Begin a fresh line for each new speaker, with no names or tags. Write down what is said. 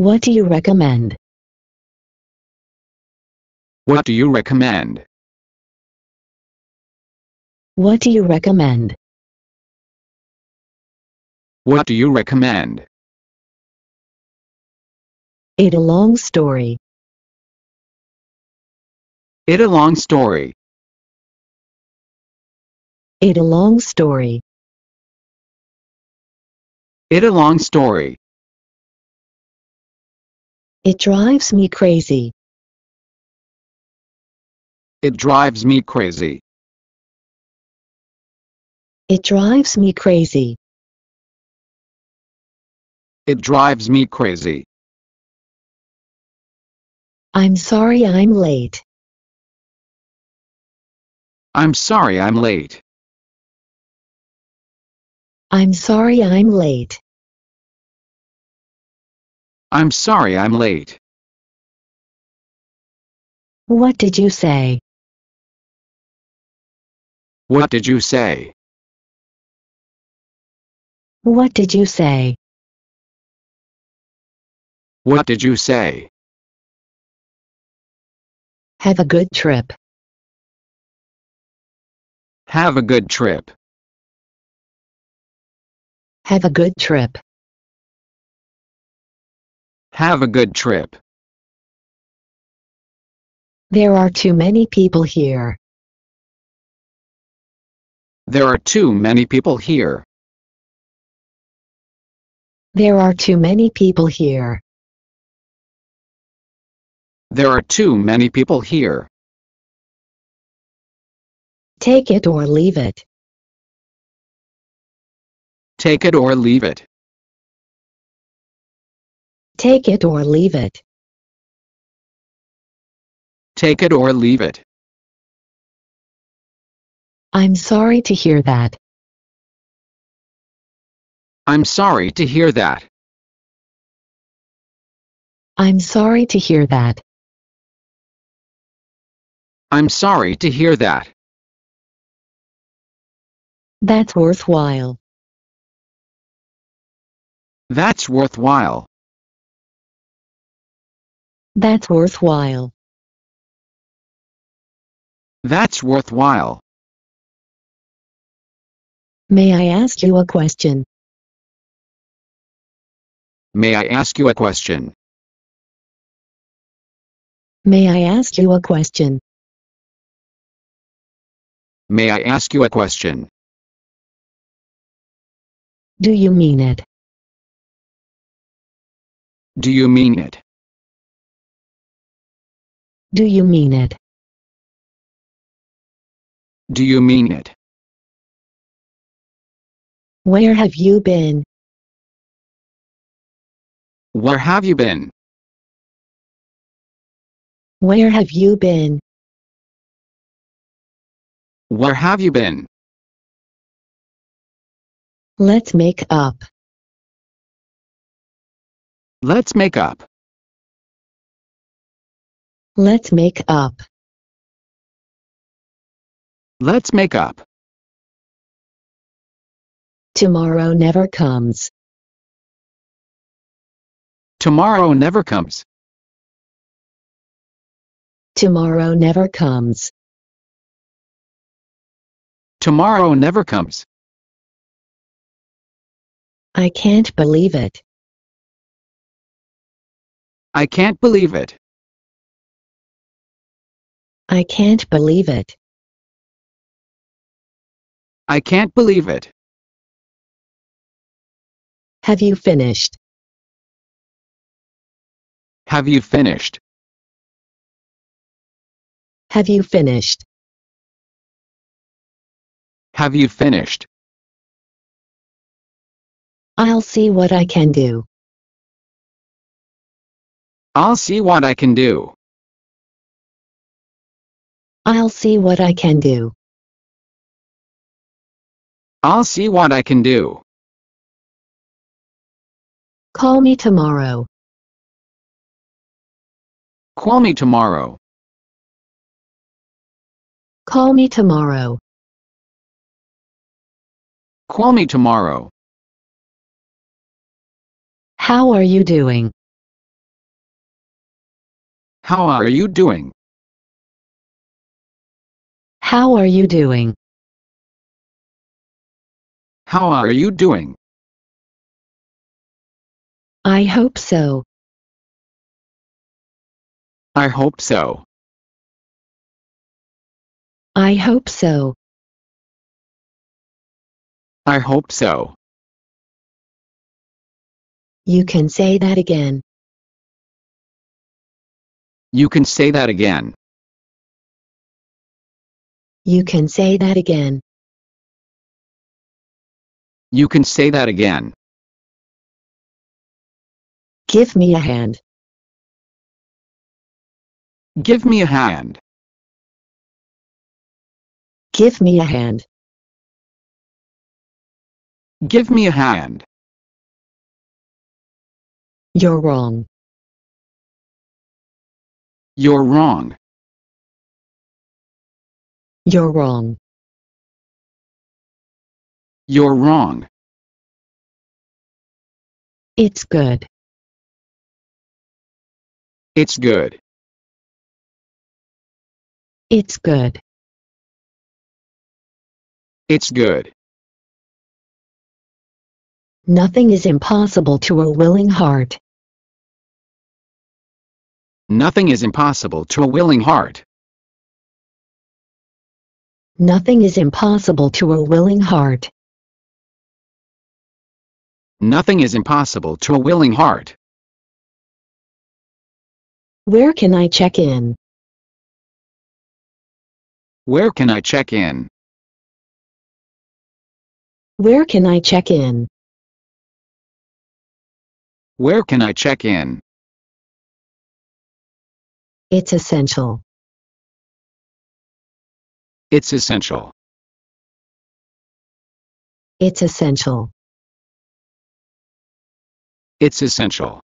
What do you recommend? What do you recommend? What do you recommend? What do you recommend? It a long story. It a long story. It a long story. It a long story. It drives me crazy. It drives me crazy. It drives me crazy. It drives me crazy. I'm sorry I'm late. I'm sorry I'm late. I'm sorry I'm late. I'm sorry I'm late. What did you say? What did you say? What did you say? What did you say? Have a good trip. Have a good trip. Have a good trip. Have a good trip. There are too many people here. There are too many people here. There are too many people here. There are too many people here. Take it or leave it. Take it or leave it. Take it or leave it. Take it or leave it. I'm sorry to hear that. I'm sorry to hear that. I'm sorry to hear that. I'm sorry to hear that. That's worthwhile. That's worthwhile. That's worthwhile. That's worthwhile. May I ask you a question? May I ask you a question? May I ask you a question? May I ask you a question? Do you mean it? Do you mean it? Do you mean it? Do you mean it? Where have you been? Where have you been? Where have you been? Where have you been? Let's make up. Let's make up. Let's make up. Let's make up. Tomorrow never comes. Tomorrow never comes. Tomorrow never comes. Tomorrow never comes. I can't believe it. I can't believe it. I can't believe it. I can't believe it. Have you finished? Have you finished? Have you finished? Have you finished? I'll see what I can do. I'll see what I can do. I'll see what I can do. I'll see what I can do. Call me tomorrow. Call me tomorrow. Call me tomorrow. Call me tomorrow. How are you doing? How are you doing? How are you doing? How are you doing? I hope so. I hope so. I hope so. I hope so. You can say that again. You can say that again. You can say that again. You can say that again. Give me a hand. Give me a hand. Give me a hand. Give me a hand. You're wrong. You're wrong you're wrong you're wrong it's good it's good it's good it's good nothing is impossible to a willing heart nothing is impossible to a willing heart Nothing is impossible to a willing heart. Nothing is impossible to a willing heart. Where can I check in? Where can I check in? Where can I check in? Where can I check in? It's essential. It's essential. It's essential. It's essential.